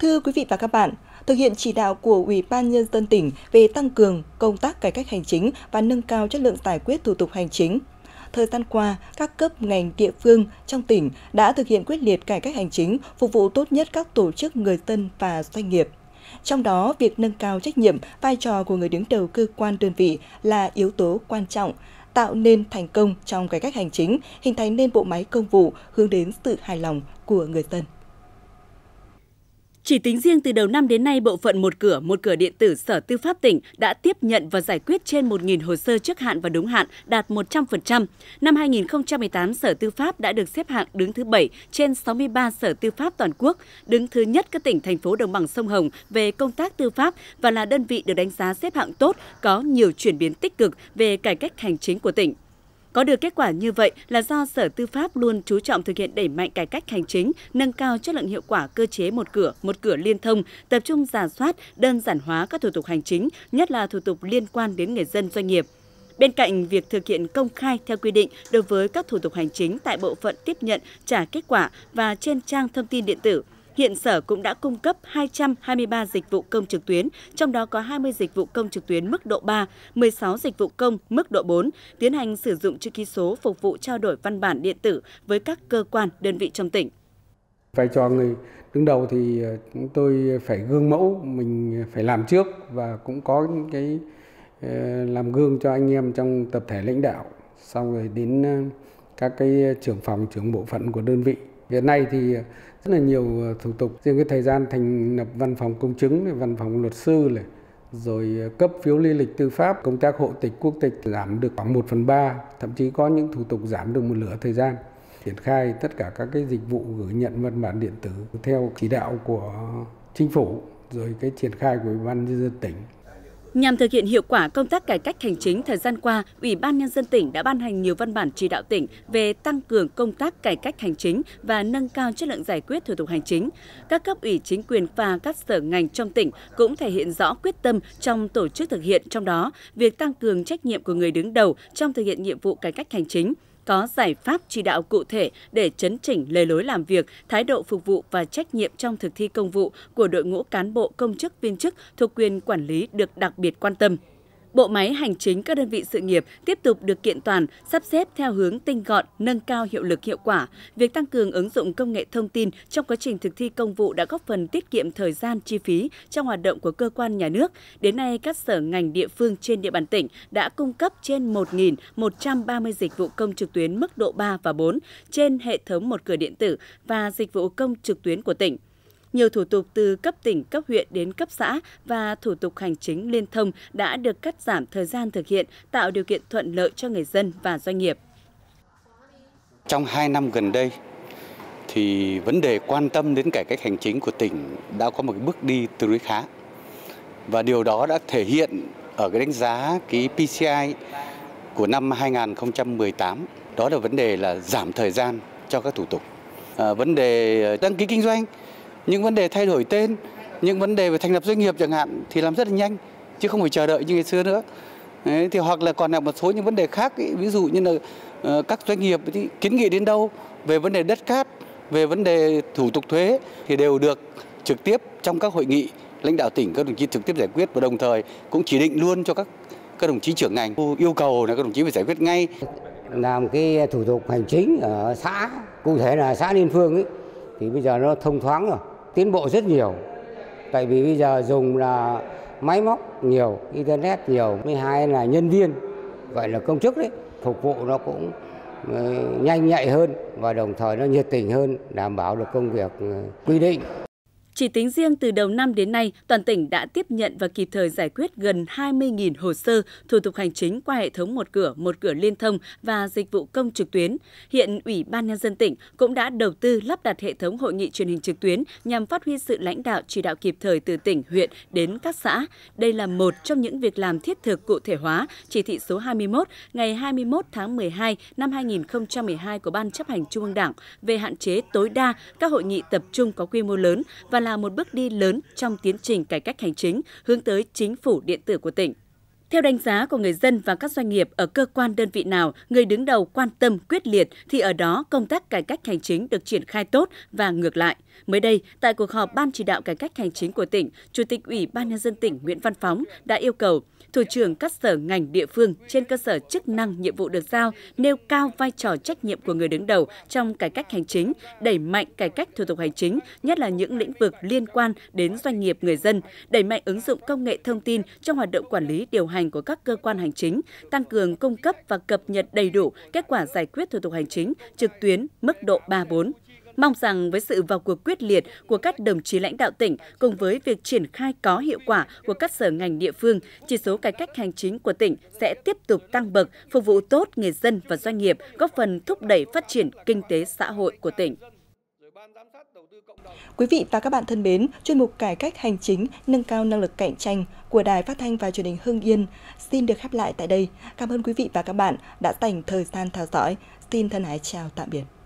Thưa quý vị và các bạn, thực hiện chỉ đạo của Ủy ban Nhân dân tỉnh về tăng cường công tác cải cách hành chính và nâng cao chất lượng giải quyết thủ tục hành chính. Thời gian qua, các cấp ngành địa phương trong tỉnh đã thực hiện quyết liệt cải cách hành chính, phục vụ tốt nhất các tổ chức người dân và doanh nghiệp. Trong đó, việc nâng cao trách nhiệm, vai trò của người đứng đầu cơ quan đơn vị là yếu tố quan trọng, tạo nên thành công trong cải cách hành chính, hình thành nên bộ máy công vụ hướng đến sự hài lòng của người dân. Chỉ tính riêng từ đầu năm đến nay, bộ phận một cửa, một cửa điện tử Sở Tư pháp tỉnh đã tiếp nhận và giải quyết trên 1.000 hồ sơ trước hạn và đúng hạn, đạt 100%. Năm 2018, Sở Tư pháp đã được xếp hạng đứng thứ 7 trên 63 Sở Tư pháp toàn quốc, đứng thứ nhất các tỉnh, thành phố đồng bằng sông Hồng về công tác tư pháp và là đơn vị được đánh giá xếp hạng tốt, có nhiều chuyển biến tích cực về cải cách hành chính của tỉnh. Có được kết quả như vậy là do Sở Tư pháp luôn chú trọng thực hiện đẩy mạnh cải cách hành chính, nâng cao chất lượng hiệu quả cơ chế một cửa, một cửa liên thông, tập trung giả soát, đơn giản hóa các thủ tục hành chính, nhất là thủ tục liên quan đến người dân doanh nghiệp. Bên cạnh việc thực hiện công khai theo quy định đối với các thủ tục hành chính tại bộ phận tiếp nhận trả kết quả và trên trang thông tin điện tử, Hiện Sở cũng đã cung cấp 223 dịch vụ công trực tuyến, trong đó có 20 dịch vụ công trực tuyến mức độ 3, 16 dịch vụ công mức độ 4, tiến hành sử dụng chữ ký số phục vụ trao đổi văn bản điện tử với các cơ quan, đơn vị trong tỉnh. Vai trò người đứng đầu thì ờ, chúng tôi phải gương mẫu, mình phải làm trước và cũng có những cái ờ, làm gương cho anh em trong tập thể lãnh đạo, xong rồi đến ờ, các cái trưởng phòng, trưởng bộ phận của đơn vị Hiện nay thì rất là nhiều ờ, thủ tục riêng cái thời gian thành lập văn phòng công chứng, văn phòng luật sư này, rồi ờ, cấp phiếu lý lịch tư pháp, công tác hộ tịch quốc tịch giảm được khoảng 1 phần 3, thậm chí có những thủ tục giảm được một nửa thời gian. Triển khai tất cả các cái dịch vụ gửi nhận văn bản điện tử theo chỉ đạo của chính phủ rồi cái triển khai của ủy ban nhân dân tỉnh Nhằm thực hiện hiệu quả công tác cải cách hành chính thời gian qua, Ủy ban Nhân dân tỉnh đã ban hành nhiều văn bản chỉ đạo tỉnh về tăng cường công tác cải cách hành chính và nâng cao chất lượng giải quyết thủ tục hành chính. Các cấp ủy chính quyền và các sở ngành trong tỉnh cũng thể hiện rõ quyết tâm trong tổ chức thực hiện, trong đó việc tăng cường trách nhiệm của người đứng đầu trong thực hiện nhiệm vụ cải cách hành chính – có giải pháp chỉ đạo cụ thể để chấn chỉnh lề lối làm việc, thái độ phục vụ và trách nhiệm trong thực thi công vụ của đội ngũ cán bộ công chức viên chức thuộc quyền quản lý được đặc biệt quan tâm bộ máy hành chính các đơn vị sự nghiệp tiếp tục được kiện toàn, sắp xếp theo hướng tinh gọn, nâng cao hiệu lực hiệu quả. Việc tăng cường ứng dụng công nghệ thông tin trong quá trình thực thi công vụ đã góp phần tiết kiệm thời gian, chi phí trong hoạt động của cơ quan nhà nước. Đến nay, các sở ngành địa phương trên địa bàn tỉnh đã cung cấp trên 1.130 dịch vụ công trực tuyến mức độ 3 và 4 trên hệ thống một cửa điện tử và dịch vụ công trực tuyến của tỉnh nhiều thủ tục từ cấp tỉnh, cấp huyện đến cấp xã và thủ tục hành chính liên thông đã được cắt giảm thời gian thực hiện, tạo điều kiện thuận lợi cho người dân và doanh nghiệp. Trong 2 năm gần đây, thì vấn đề quan tâm đến cải cách hành chính của tỉnh đã có một bước đi tương đối khá. Và điều đó đã thể hiện ở cái đánh giá cái PCI của năm 2018 đó là vấn đề là giảm thời gian cho các thủ tục à, vấn đề đăng ký kinh doanh những vấn đề thay đổi tên những vấn đề về thành lập doanh nghiệp chẳng hạn thì làm rất là nhanh chứ không phải chờ đợi như ngày xưa nữa Đấy, thì hoặc là còn là một số những vấn đề khác ý, ví dụ như là uh, các doanh nghiệp thì kiến nghị đến đâu về vấn đề đất cát về vấn đề thủ tục thuế thì đều được trực tiếp trong các hội nghị lãnh đạo tỉnh các đồng chí trực tiếp giải quyết và đồng thời cũng chỉ định luôn cho các các đồng chí trưởng ngành yêu cầu là các đồng chí phải giải quyết ngay làm cái thủ tục hành chính ở xã cụ thể là xã liên phương ấy thì bây giờ nó thông thoáng rồi tiến bộ rất nhiều. Tại vì bây giờ dùng là máy móc nhiều, internet nhiều, với hai là nhân viên, gọi là công chức đấy, phục vụ nó cũng ờ, nhanh nhạy hơn và đồng thời nó nhiệt tình hơn đảm bảo được công việc ờ, quy định chỉ tính riêng từ đầu năm đến nay, toàn tỉnh đã tiếp nhận và kịp thời giải quyết gần 20.000 hồ sơ thủ tục hành chính qua hệ thống một cửa, một cửa liên thông và dịch vụ công trực tuyến. Hiện Ủy ban nhân dân tỉnh cũng đã đầu tư lắp đặt hệ thống hội nghị truyền hình trực tuyến nhằm phát huy sự lãnh đạo chỉ đạo kịp thời từ tỉnh, huyện đến các xã. Đây là một trong những việc làm thiết thực cụ thể hóa chỉ thị số 21 ngày 21 tháng 12 năm 2012 của Ban chấp hành Trung ương Đảng về hạn chế tối đa các hội nghị tập trung có quy mô lớn và là là một bước đi lớn trong tiến trình cải cách hành chính hướng tới chính phủ điện tử của tỉnh. Theo đánh giá của người dân và các doanh nghiệp ở cơ quan đơn vị nào, người đứng đầu quan tâm quyết liệt thì ở đó công tác cải cách hành chính được triển khai tốt và ngược lại – Mới đây, tại cuộc họp Ban chỉ đạo cải cách hành chính của tỉnh, Chủ tịch Ủy ban Nhân dân tỉnh Nguyễn Văn Phóng đã yêu cầu Thủ trưởng các sở ngành địa phương trên cơ sở chức năng nhiệm vụ được giao nêu cao vai trò trách nhiệm của người đứng đầu trong cải cách hành chính, đẩy mạnh cải cách thủ tục hành chính, nhất là những lĩnh vực liên quan đến doanh nghiệp người dân, đẩy mạnh ứng dụng công nghệ thông tin trong hoạt động quản lý điều hành của các cơ quan hành chính, tăng cường cung cấp và cập nhật đầy đủ kết quả giải quyết thủ tục hành chính trực tuyến mức độ 3-4. Mong rằng với sự vào cuộc quyết liệt của các đồng chí lãnh đạo tỉnh cùng với việc triển khai có hiệu quả của các sở ngành địa phương, chỉ số cải cách hành chính của tỉnh sẽ tiếp tục tăng bậc, phục vụ tốt người dân và doanh nghiệp, góp phần thúc đẩy phát triển kinh tế xã hội của tỉnh. Quý vị và các bạn thân mến, chuyên mục Cải cách hành chính, nâng cao năng lực cạnh tranh của Đài Phát thanh và Truyền hình Hưng Yên xin được khép lại tại đây. Cảm ơn quý vị và các bạn đã dành thời gian theo dõi. Xin thân ái chào tạm biệt.